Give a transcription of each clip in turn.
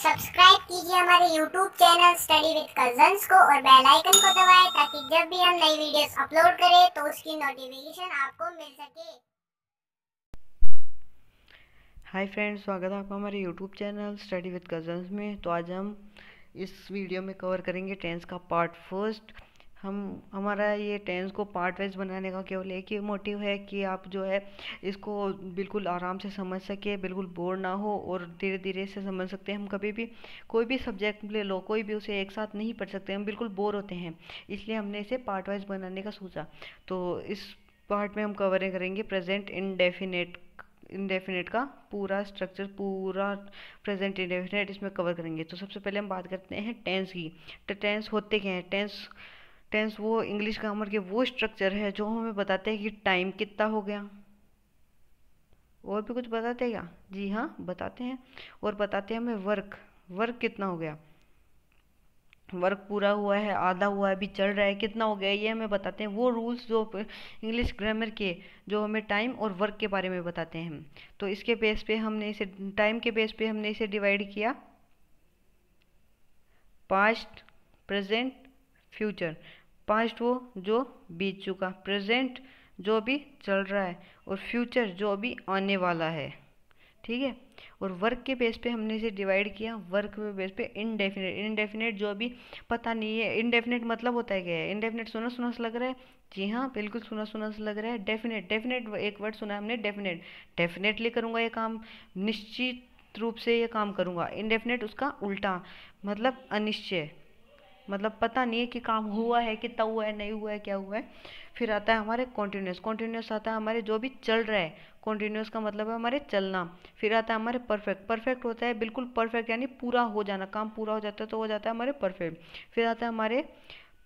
subscribe कीजिए हमारे YouTube channel study with cousins को और बेल आइकन को दबाएं ताकि जब भी हम नई वीडियोस अपलोड करें तो उसकी नोटिफिकेशन आपको मिल सके हाय फ्रेंड्स स्वागत है आपका हमारे YouTube channel study with cousins में तो आज हम इस वीडियो में कवर करेंगे टेंस का पार्ट फर्स्ट हम हमारा ये टेंस को पार्ट वाइज बनाने का केवल एक ही मोटिव है कि आप जो है इसको बिल्कुल आराम से समझ सके बिल्कुल बोर ना हो और धीरे धीरे से समझ सकते हैं हम कभी भी कोई भी सब्जेक्ट ले लो कोई भी उसे एक साथ नहीं पढ़ सकते हम बिल्कुल बोर होते हैं इसलिए हमने इसे पार्ट वाइज बनाने का सोचा तो इस पार्ट में हम कवर करेंगे प्रेजेंट इनडेफिनेट इनडेफिनेट का पूरा स्ट्रक्चर पूरा प्रेजेंट इंडेफिनेट इसमें कवर करेंगे तो सबसे पहले हम बात करते हैं टेंस की तो टेंस होते क्या हैं टेंस टेंस वो इंग्लिश ग्रामर के वो स्ट्रक्चर है जो हमें बताते हैं कि टाइम कितना हो गया और भी कुछ बताते हैं क्या जी हाँ बताते हैं और बताते हैं हमें वर्क वर्क कितना हो गया वर्क पूरा हुआ है आधा हुआ है अभी चल रहा है कितना हो गया ये हमें बताते हैं वो रूल्स जो इंग्लिश ग्रामर के जो हमें टाइम और वर्क के बारे में बताते हैं तो इसके बेस पे हमने इसे टाइम के बेस पे हमने इसे डिवाइड किया पास्ट प्रेजेंट फ्यूचर पास्ट वो जो बीत चुका प्रेजेंट जो भी चल रहा है और फ्यूचर जो भी आने वाला है ठीक है और वर्क के बेस पे हमने इसे डिवाइड किया वर्क के बेस पे इनडेफिनेट इनडेफिनेट जो अभी पता नहीं है इनडेफिनेट मतलब होता है क्या है इनडेफिनेट सुना सुना सा लग रहा है जी हाँ बिल्कुल सुना सुना सा लग रहा है डेफिनेट डेफिनेट एक वर्ड सुना है हमने डेफिनेट डेफिनेटली करूँगा ये काम निश्चित रूप से ये काम करूँगा इनडेफिनेट उसका उल्टा मतलब अनिश्चय मतलब पता नहीं है कि काम हुआ है कितना हुआ है नहीं हुआ है क्या हुआ है फिर आता है हमारे कॉन्टीन्यूस कॉन्टीन्यूस आता है हमारे जो भी चल रहा है कॉन्टीन्यूस का मतलब है हमारे चलना फिर आता है हमारे परफेक्ट परफेक्ट होता है बिल्कुल परफेक्ट यानी पूरा हो जाना काम पूरा हो जाता है तो हो जाता है हमारे परफेक्ट फिर आता है हमारे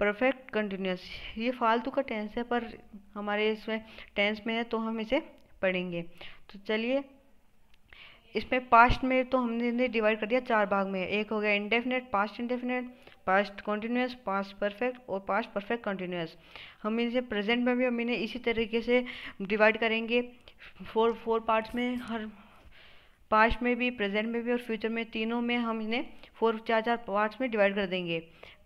परफेक्ट कंटिन्यूस ये फालतू का टेंस है पर हमारे इसमें टेंस में है तो हम इसे पढ़ेंगे तो चलिए इसमें पास्ट में तो हमने डिवाइड कर दिया चार भाग में एक हो गया indefinite past indefinite past continuous past perfect और पास्ट परफेक्ट कॉन्टीन्यूस हम इनसे प्रेजेंट में भी हम इन्हें इसी तरीके से डिवाइड करेंगे फोर फोर पार्ट्स में हर पास्ट में भी प्रेजेंट में भी और फ्यूचर में तीनों में हम इन्हें फोर चार चार पार्ट्स में डिवाइड कर देंगे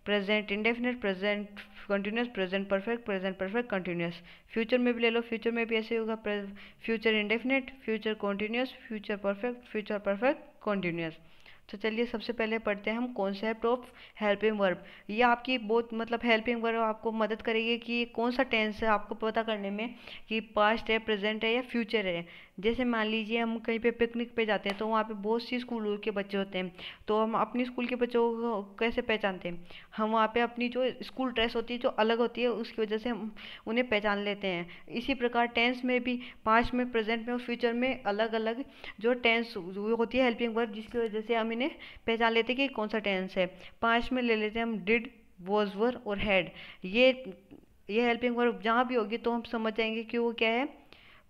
present indefinite present continuous present perfect present perfect continuous future में भी ले लो फ्यूचर में भी ऐसे होगा future indefinite future continuous future perfect future perfect continuous तो चलिए सबसे पहले पढ़ते हैं हम कॉन्सेप्ट ऑफ हेल्पिंग वर्ब ये आपकी बहुत मतलब हेल्पिंग वर्ब आपको मदद करेगी कि कौन सा टेंस है आपको पता करने में कि पास्ट है प्रेजेंट है या फ्यूचर है जैसे मान लीजिए हम कहीं पे पिकनिक पे जाते हैं तो वहाँ पे बहुत सी स्कूल के बच्चे होते हैं तो हम अपनी स्कूल के बच्चों को कैसे पहचानते हैं हम वहाँ पर अपनी जो स्कूल ड्रेस होती है जो अलग होती है उसकी वजह से हम उन्हें पहचान लेते हैं इसी प्रकार टेंस में भी पास्ट में प्रेजेंट में और फ्यूचर में अलग अलग जो टेंस होती है हेल्पिंग वर्ब जिसकी वजह से हम इन्हें पहचान लेते हैं कि कौन सा टेंस है पाँच में ले लेते हैं हम डिड वॉज वर और हैड ये ये हेल्पिंग वर्ब जहाँ भी होगी तो हम समझ जाएंगे कि वो क्या है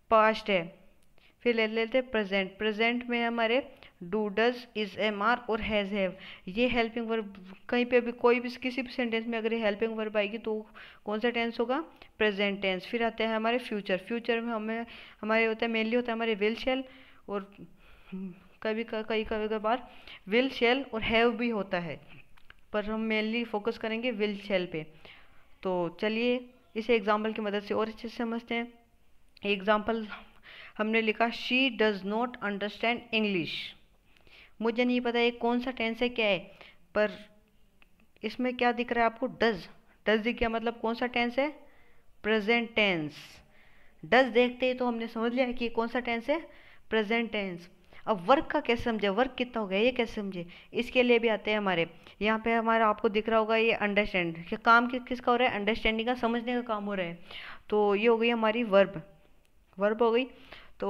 पास्ट है फिर ले लेते हैं प्रेजेंट प्रेजेंट में हमारे do does is am are और हैज़ हैव ये हेल्पिंग वर्ब कहीं पे भी कोई भी किसी भी सेंटेंस में अगर ये हेल्पिंग वर्ब आएगी तो कौन सा टेंस होगा प्रेजेंट टेंस फिर आते हैं हमारे फ्यूचर फ्यूचर में हमें हमारे होता है मेनली होता है हमारे विल शेल और कभी कई कभी कभार विल शेल और हैव भी होता है पर हम मेनली फोकस करेंगे विल शेल पे तो चलिए इसे एग्जाम्पल की मदद से और अच्छे से समझते हैं एग्जाम्पल हमने लिखा she does not understand English मुझे नहीं पता ये कौन सा टेंस है क्या है पर इसमें क्या दिख रहा है आपको डज डज दिख गया मतलब कौन सा टेंस है प्रेजेंट टेंस डज देखते ही तो हमने समझ लिया कि कौन सा टेंस है प्रेजेंट टेंस अब वर्क का कैसे समझे वर्क कितना हो गया ये कैसे समझे इसके लिए भी आते हैं हमारे यहाँ पे हमारा आपको दिख रहा होगा ये अंडरस्टैंड कि काम कि, किसका हो रहा है अंडरस्टैंडिंग का समझने का काम हो रहा है तो ये हो गई हमारी वर्ब वर्ब हो गई तो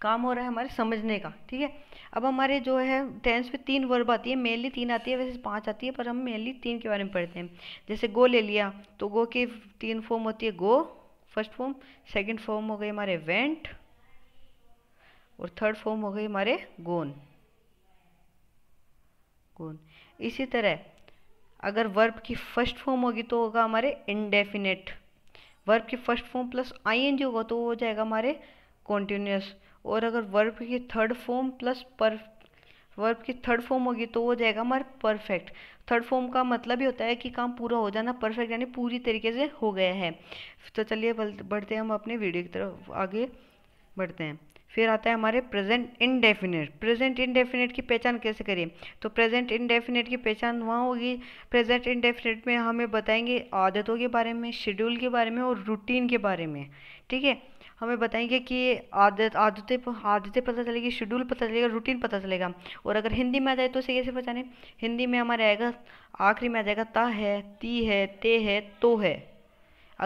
काम हो रहा है हमारे समझने का ठीक है अब हमारे जो है टेंस में तीन वर्ब आती है मेनली तीन आती है वैसे पांच आती है पर हम मेनली तीन के बारे में पढ़ते हैं जैसे गो ले लिया तो गो की तीन फॉर्म होती है go first form second form हो गई हमारे वेंट और थर्ड फॉर्म हो गई हमारे गोन गोन इसी तरह अगर वर्ब की फर्स्ट फॉर्म होगी तो होगा हमारे इनडेफिनेट वर्ब की फर्स्ट फॉर्म प्लस आईएनजी होगा तो हो जाएगा हमारे कॉन्टीन्यूस और अगर वर्ब की थर्ड फॉर्म प्लस पर वर्ब की थर्ड फॉर्म होगी तो हो जाएगा हमारा परफेक्ट थर्ड फॉर्म का मतलब ही होता है कि काम पूरा हो जाना परफेक्ट यानी पूरी तरीके से हो गया है तो चलिए बढ़ते हैं हम अपने वीडियो की तरफ आगे बढ़ते हैं फिर आता है हमारे प्रेजेंट इनडेफिनेट प्रेजेंट इनडेफिनेट की पहचान कैसे करें तो प्रेजेंट इनडेफिनेट की पहचान वहाँ होगी प्रेजेंट इनडेफिनेट में हमें बताएंगे आदतों के बारे में शेड्यूल के बारे में और रूटीन के बारे में ठीक है हमें बताएंगे कि आदत आदतें आदतें पता चलेगी शेड्यूल पता चलेगा रूटीन पता चलेगा और अगर हिंदी में आ जाए तो उसे कैसे पहचाने हिंदी में हमारे आएगा आखिरी में आ जाएगा ता है ती है ते है तो है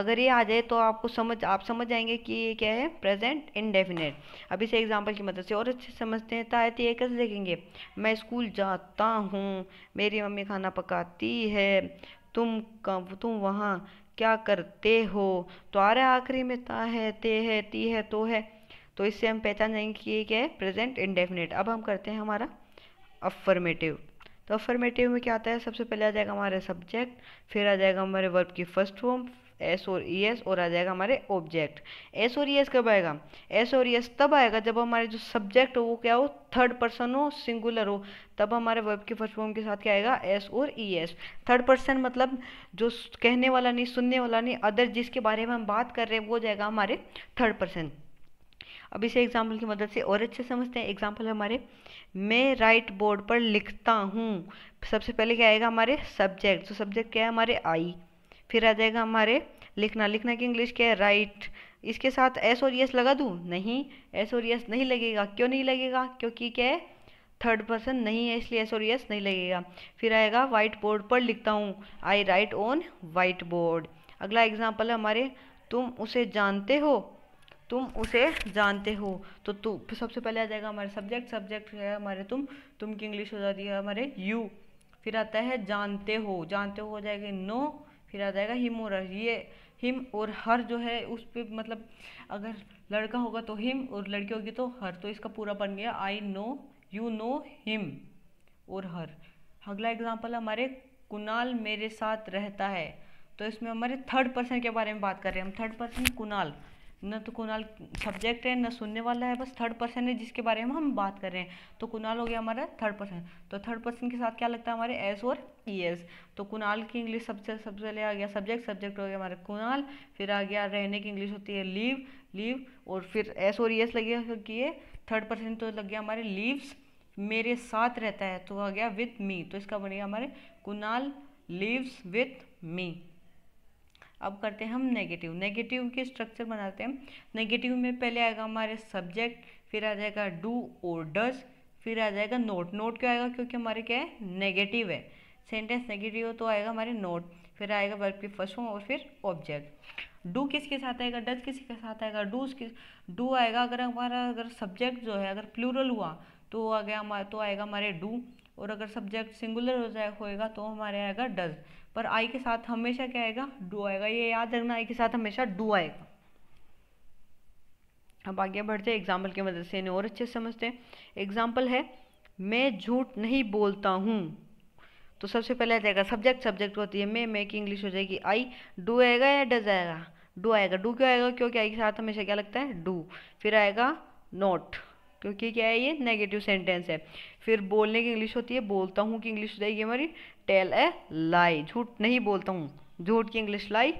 अगर ये आ जाए तो आपको समझ आप समझ जाएंगे कि ये क्या है प्रेजेंट इनडेफिनेट अब इसे एग्जाम्पल की मदद से और अच्छे समझते हैं तायत ये कैसे देखेंगे मैं स्कूल जाता हूँ मेरी मम्मी खाना पकाती है तुम तुम वहाँ क्या करते हो तो आ रहा आखिरी में ता है ते है ती है तो है तो इससे हम पहचान जाएंगे कि ये क्या है प्रेजेंट इनडेफिनेट अब हम करते हैं हमारा अफर्मेटिव तो अफर्मेटिव में क्या आता है सबसे पहले आ जाएगा हमारा सब्जेक्ट फिर आ जाएगा हमारे वर्ब की फर्स्ट फॉर्म एस और ई e एस और आ जाएगा हमारे ऑब्जेक्ट एस और ई e एस कब आएगा एस और ई e एस तब आएगा जब हमारे जो सब्जेक्ट हो वो क्या हो थर्ड पर्सन हो सिंगुलर हो तब हमारे वर्ब के फर्स्ट फॉर्म के साथ क्या आएगा एस और ई एस थर्ड पर्सन मतलब जो कहने वाला नहीं सुनने वाला नहीं अदर जिसके बारे में हम बात कर रहे हैं वो जाएगा हमारे थर्ड पर्सन अब इसे एग्जाम्पल की मदद से और अच्छे समझते हैं एग्जाम्पल हमारे मैं राइट बोर्ड पर लिखता हूँ सबसे पहले क्या आएगा हमारे सब्जेक्ट तो सब्जेक्ट क्या है हमारे आई फिर आ जाएगा हमारे लिखना लिखना की इंग्लिश क्या है राइट इसके साथ एस और यस लगा दूँ नहीं एस और यस नहीं लगेगा क्यों नहीं लगेगा क्योंकि क्या है थर्ड पर्सन नहीं है इसलिए एस और यस नहीं लगेगा फिर आएगा वाइट बोर्ड पर लिखता हूँ I write on white board अगला एग्जाम्पल है हमारे तुम उसे जानते हो तुम उसे जानते हो तो तू सबसे पहले आ जाएगा हमारे सब्जेक्ट सब्जेक्ट है हमारे तुम तुम की इंग्लिश हो जाती है हमारे यू फिर आता है जानते हो जानते हो हो जाएगा नो फिर आ जाएगा हिमोर ये हिम और हर जो है उस पर मतलब अगर लड़का होगा तो हिम और लड़की होगी तो हर तो इसका पूरा बन गया I know you know him और हर अगला एग्जाम्पल हमारे कुनाल मेरे साथ रहता है तो इसमें हमारे थर्ड पर्सन के बारे में बात कर रहे हैं हम थर्ड पर्सन कुनाल न तो कुणाल सब्जेक्ट है न सुनने वाला है बस थर्ड पर्सन है जिसके बारे में हम बात कर रहे हैं तो कुणाल हो गया हमारा थर्ड पर्सन तो थर्ड पर्सन के साथ क्या लगता है हमारे एस और ई एस तो कुणाल की इंग्लिश सबसे सबसे पहले आ गया सब्जेक्ट सब्जेक्ट हो गया हमारा कुणाल फिर आ गया रहने की इंग्लिश होती है लीव लीव और फिर एस और ई e एस लगे कि थर्ड पर्सन तो लग गया हमारे लीव्स मेरे साथ रहता है तो आ गया विथ मी तो इसका बनेगा हमारे कुणाल लिव्स विथ मी अब करते हैं हम नेगेटिव नेगेटिव के स्ट्रक्चर बनाते हैं नेगेटिव में पहले आएगा हमारे सब्जेक्ट फिर आ जाएगा डू और डज फिर आ जाएगा नोट नोट क्यों आएगा क्योंकि हमारे क्या है नेगेटिव है सेंटेंस नेगेटिव हो तो आएगा हमारे नोट फिर आएगा वर्क की फर्स्ट फॉर्म और फिर ऑब्जेक्ट डू किसके साथ आएगा डज किसके साथ आएगा डू डू आएगा अगर हमारा अगर सब्जेक्ट जो है अगर प्लूरल हुआ तो आ गया हमारा तो आएगा हमारे डू और अगर सब्जेक्ट सिंगुलर हो जाए होएगा तो हमारे आएगा डज पर आई के साथ हमेशा क्या आएगा डू आएगा ये याद रखना आई के साथ हमेशा डू आएगा अब आगे बढ़ते हैं एग्जाम्पल की मदद से इन्हें और अच्छे से समझते हैं एग्जाम्पल है मैं झूठ नहीं बोलता हूँ तो सबसे पहले आ जाएगा सब्जेक्ट सब्जेक्ट होती है मैं मैं की इंग्लिश हो जाएगी आई डू आएगा या डज आएगा डू आएगा डू क्यों आएगा क्योंकि आई के साथ हमेशा क्या लगता है डू फिर आएगा नॉट क्योंकि क्या है ये नेगेटिव सेंटेंस है फिर बोलने की इंग्लिश होती है बोलता हूँ की इंग्लिश हो जाएगी हमारी टेल ए लाई झूठ नहीं बोलता हूँ झूठ की इंग्लिश लाई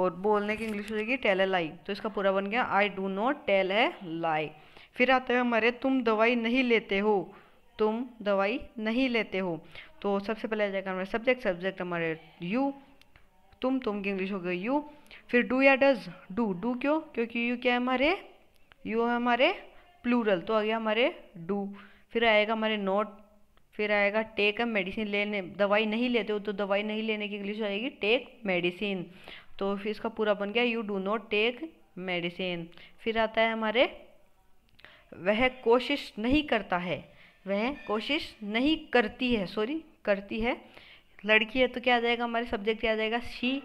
और बोलने की इंग्लिश हो जाएगी टेल ए लाई तो इसका पूरा बन गया I do not tell a lie फिर आते हैं हमारे तुम दवाई नहीं लेते हो तुम दवाई नहीं लेते हो तो सबसे पहले आ जाएगा हमारा सब्जेक्ट सब्जेक्ट हमारे यू तुम तुम की इंग्लिश हो गई यू फिर डू या डज डू डू क्यों क्योंकि यू क्या है हमारे यू है हमारे प्लूरल तो आ गया हमारे डू फिर आएगा हमारे नोट फिर आएगा टेक अ मेडिसिन लेने दवाई नहीं लेते हो तो दवाई नहीं लेने की इंग्लिश आएगी टेक मेडिसिन तो फिर इसका पूरा बन गया you do not take medicine फिर आता है हमारे वह कोशिश नहीं करता है वह कोशिश नहीं करती है सॉरी करती है लड़की है तो क्या आ जाएगा हमारे सब्जेक्ट क्या आ जाएगा शी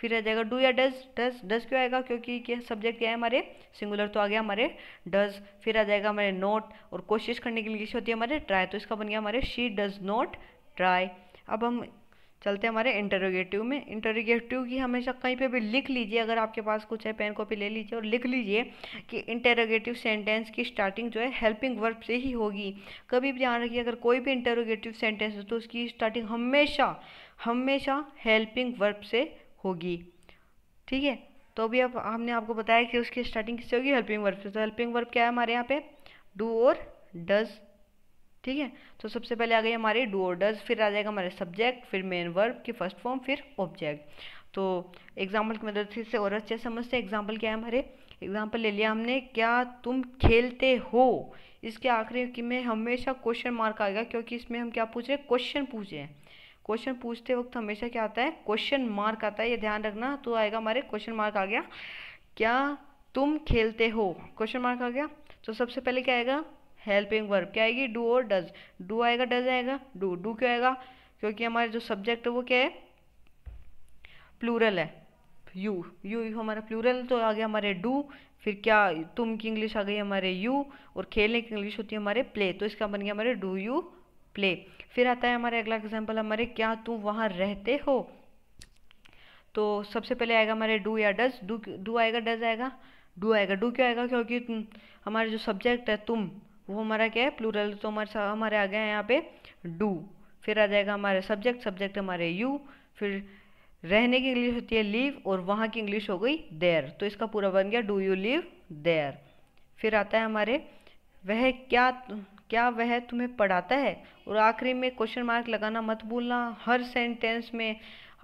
फिर आ जाएगा डू या डज डज डज क्यों आएगा क्योंकि क्या सब्जेक्ट क्या है हमारे सिंगुलर तो आ गया हमारे डज फिर आ जाएगा हमारे नोट और कोशिश करने लिए इंग्लिश होती है हमारे ट्राई तो इसका बन गया हमारे शी डज नोट ट्राई अब हम चलते हैं हमारे इंटरोगेटिव में इंटरोगेटिव की हमेशा कहीं पे भी लिख लीजिए अगर आपके पास कुछ है पेन कॉपी ले लीजिए और लिख लीजिए कि इंटरोगेटिव सेंटेंस की स्टार्टिंग जो है हेल्पिंग वर्ब से ही होगी कभी भी ध्यान रखिए अगर कोई भी इंटरोगेटिव सेंटेंस हो तो उसकी स्टार्टिंग हमेशा हमेशा हेल्पिंग वर्ब से होगी ठीक है तो अभी अब हमने आपको बताया कि उसकी स्टार्टिंग किससे होगी हेल्पिंग वर्ब से तो हेल्पिंग वर्ब क्या है हमारे यहाँ पे डू और डज ठीक है तो सबसे पहले आ गई हमारी डू और डज फिर आ जाएगा हमारे सब्जेक्ट फिर मेन वर्ब की फर्स्ट फॉर्म फिर ऑब्जेक्ट तो एग्जाम्पल की मदद से और अच्छे समझते हैं एग्जाम्पल क्या है हमारे एग्जाम्पल ले लिया हमने क्या तुम खेलते हो इसके आखिरी में हमेशा क्वेश्चन मार्क आएगा क्योंकि इसमें हम क्या पूछ रहे हैं क्वेश्चन पूछे हैं क्वेश्चन पूछते वक्त हमेशा क्या आता है क्वेश्चन मार्क आता है ये ध्यान रखना तो आएगा हमारे क्वेश्चन मार्क आ गया क्या तुम खेलते हो क्वेश्चन मार्क आ गया तो सबसे पहले क्या आएगा हेल्पिंग वर्ब क्या आएगी डू और डज डू आएगा डज आएगा डू डू क्यों आएगा क्योंकि हमारे जो सब्जेक्ट है वो क्या है प्लूरल है यू यू यू हमारा प्लूरल तो आ गया हमारे डू फिर क्या तुम की इंग्लिश आ गई हमारे यू और खेलने की इंग्लिश होती है हमारे प्ले तो इसका बन गया हमारे डू यू प्ले फिर आता है हमारे अगला एग्जाम्पल हमारे क्या तुम वहाँ रहते हो तो सबसे पहले आएगा हमारे डू या डज डू डू आएगा डज आएगा डू आएगा डू क्यों आएगा क्योंकि हमारे जो सब्जेक्ट है तुम वो हमारा क्या है प्लूरल तो हमारे हमारे आ गया है यहाँ पे डू फिर आ जाएगा हमारे सब्जेक्ट सब्जेक्ट हमारे यू फिर रहने की इंग्लिश होती है लीव और वहाँ की इंग्लिश हो गई देर तो इसका पूरा बन गया डू यू लीव देर फिर आता है हमारे वह क्या क्या वह तुम्हें पढ़ाता है और आखिरी में क्वेश्चन मार्क लगाना मत भूलना हर सेंटेंस में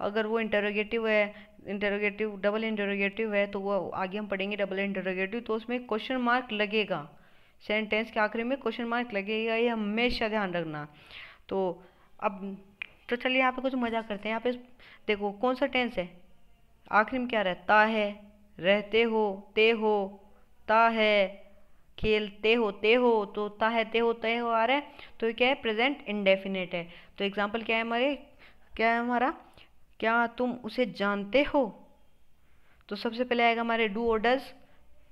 अगर वो इंटरोगेटिव है इंटरोगेटिव डबल इंटरोगेटिव है तो वो आगे हम पढ़ेंगे डबल इंटरोगेटिव तो उसमें क्वेश्चन मार्क लगेगा सेंटेंस के आखिरी में क्वेश्चन मार्क लगेगा ये हमेशा ध्यान रखना तो अब तो चलिए यहाँ पे कुछ मज़ा करते हैं यहाँ पे देखो कौन सा टेंस है आखिरी में क्या रहता है रहते हो ते हो ता है खेलते होते हो तोता हैते होते हो आ रहा है तो क्या है प्रेजेंट इंडेफिनेट है तो एग्जाम्पल क्या है हमारे क्या है हमारा क्या तुम उसे जानते हो तो सबसे पहले आएगा हमारे डू और डज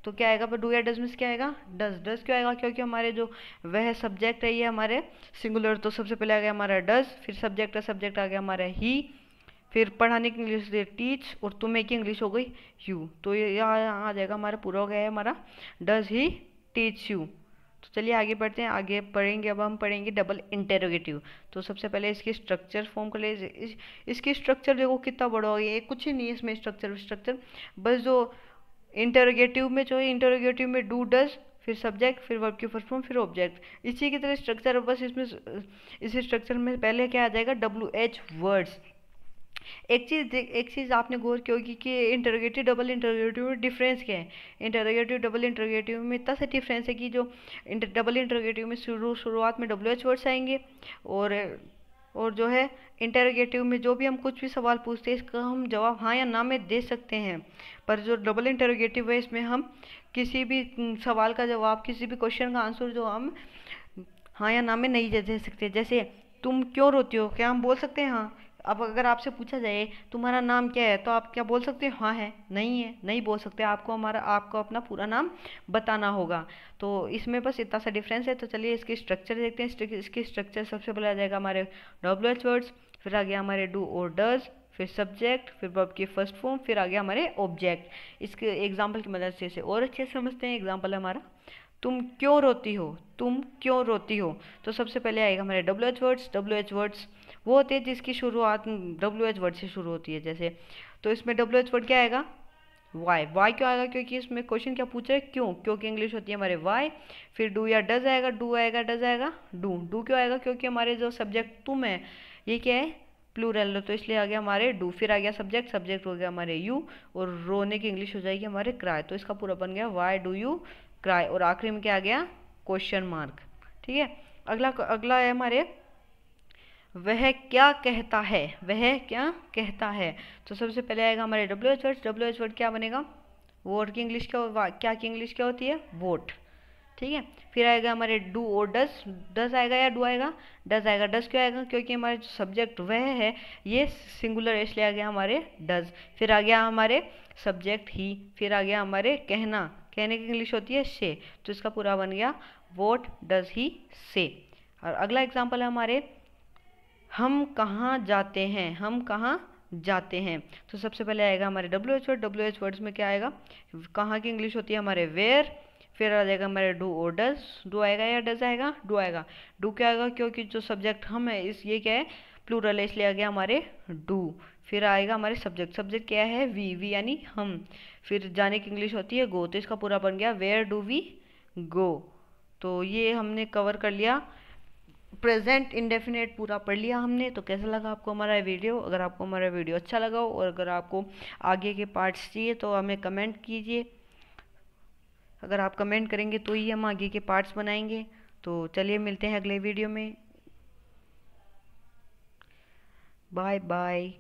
तो क्या आएगा पर डू या डज मिस क्या आएगा डज डज क्यों आएगा क्योंकि हमारे जो वह सब्जेक्ट है ये हमारे सिंगुलर तो सबसे पहले आ गया हमारा डज फिर सब्जेक्ट है सब्जेक्ट आ गया हमारा ही फिर पढ़ाने की इंग्लिश टीच और तुम्हें की इंग्लिश हो गई यू तो ये यहाँ आ जाएगा हमारा पूरा हो गया है हमारा डज ही टीच यू तो चलिए आगे बढ़ते हैं आगे पढ़ेंगे अब हम पढ़ेंगे डबल इंटेरोगेटिव तो सबसे पहले इसकी स्ट्रक्चर फॉर्म कर ले इस, इसकी स्ट्रक्चर देखो कितना बड़ा हो गया कुछ ही नहीं है इसमें स्ट्रक्चर स्ट्रक्चर बस जो इंटरोगेटिव में जो है इंटरोगेटिव में डू डस फिर सब्जेक्ट फिर वर्ब की फर्स्ट फॉर्म फिर ऑब्जेक्ट इसी की तरह स्ट्रक्चर बस इसमें इस स्ट्रक्चर में पहले क्या आ जाएगा डब्ल्यू एच वर्ड्स एक चीज़ एक चीज़ आपने गौर की होगी कि इंटरोगेटिव डबल इंटरोगेटिव में डिफरेंस क्या है इंटरोगेटिव डबल इंटरोगेटिव में इतना सा डिफरेंस है कि जो इंटर, डबल इंटरोगेटिव में शुरू शुरुआत में डब्ल्यू एच वर्ड्स आएंगे और और जो है इंटरोगेटिव में जो भी हम कुछ भी सवाल पूछते हैं इसका हम जवाब हाँ या ना में दे सकते हैं पर जो डबल इंटरोगेटिव है इसमें हम किसी भी सवाल का जवाब किसी भी क्वेश्चन का आंसर जो हम हाँ या ना में नहीं दे सकते जैसे तुम क्यों रोती हो क्या हम बोल सकते हैं हाँ अब अगर आपसे पूछा जाए तुम्हारा नाम क्या है तो आप क्या बोल सकते हैं हाँ है नहीं है नहीं बोल सकते आपको हमारा आपको अपना पूरा नाम बताना होगा तो इसमें बस इतना सा डिफरेंस है तो चलिए इसके स्ट्रक्चर देखते हैं इसके स्ट्रक्चर सबसे पहले आ जाएगा हमारे डब्ल्यू एच वर्ड्स फिर आ गया हमारे डू और डज फिर सब्जेक्ट फिर बब के फर्स्ट फॉर्म फिर आ गया हमारे ऑब्जेक्ट इसके एग्जाम्पल की मदद से इसे और अच्छे समझते हैं एग्जाम्पल हमारा तुम क्यों रोती हो तुम क्यों रोती हो तो सबसे पहले आएगा हमारे W H words W H words वो होते हैं जिसकी शुरुआत डब्ल्यू एच वर्ड से शुरू होती है जैसे तो इसमें डब्ल्यू एच वर्ड क्या आएगा वाई वाई क्यों आएगा क्योंकि इसमें क्वेश्चन क्या पूछा है क्यों क्योंकि इंग्लिश होती है हमारे वाई फिर डू या डज आएगा डू आएगा डज आएगा डू डू क्यों आएगा क्योंकि हमारे जो सब्जेक्ट तुम है ये क्या है प्लूरल तो इसलिए आ गया हमारे डू फिर आ गया सब्जेक्ट सब्जेक्ट हो गया हमारे यू और रोने की इंग्लिश हो जाएगी हमारे क्राई तो इसका पूरा बन गया वाई डू यू क्राई और आखिरी में क्या आ गया क्वेश्चन मार्क ठीक है अगला अगला है हमारे वह क्या कहता है वह क्या कहता है तो सबसे पहले आएगा हमारे W H word W H word क्या बनेगा वोट की इंग्लिश क्या क्या की इंग्लिश क्या होती है वोट ठीक है फिर आएगा हमारे डू और डस डस आएगा या डू आएगा डस आएगा डस क्यों आएगा क्योंकि हमारे जो सब्जेक्ट वह है ये सिंगुलर इसलिए आ गया हमारे डस फिर आ गया हमारे सब्जेक्ट ही फिर आ गया हमारे कहना कहने की इंग्लिश होती है से तो इसका पूरा बन गया वोट डज ही से और अगला एग्जाम्पल है हमारे हम कहाँ जाते हैं हम कहाँ जाते हैं तो सबसे पहले आएगा हमारे W H word W H words में क्या आएगा कहाँ की इंग्लिश होती है हमारे वेयर फिर आ जाएगा हमारे डू और डज डू आएगा या डज आएगा डू आएगा डू क्या आएगा क्योंकि जो सब्जेक्ट हम है इस ये क्या है प्लूरल है इसलिए आ गया हमारे डू फिर आएगा हमारे सब्जेक्ट सब्जेक्ट क्या है वी वी यानी हम फिर जाने की इंग्लिश होती है गो तो इसका पूरा बन गया वेयर डू वी गो तो ये हमने कवर कर लिया प्रेजेंट इंडेफिनेट पूरा पढ़ लिया हमने तो कैसा लगा आपको हमारा वीडियो अगर आपको हमारा वीडियो अच्छा लगा हो और अगर आपको आगे के पार्ट्स चाहिए तो हमें कमेंट कीजिए अगर आप कमेंट करेंगे तो ही हम आगे के पार्ट्स बनाएंगे तो चलिए मिलते हैं अगले वीडियो में बाय बाय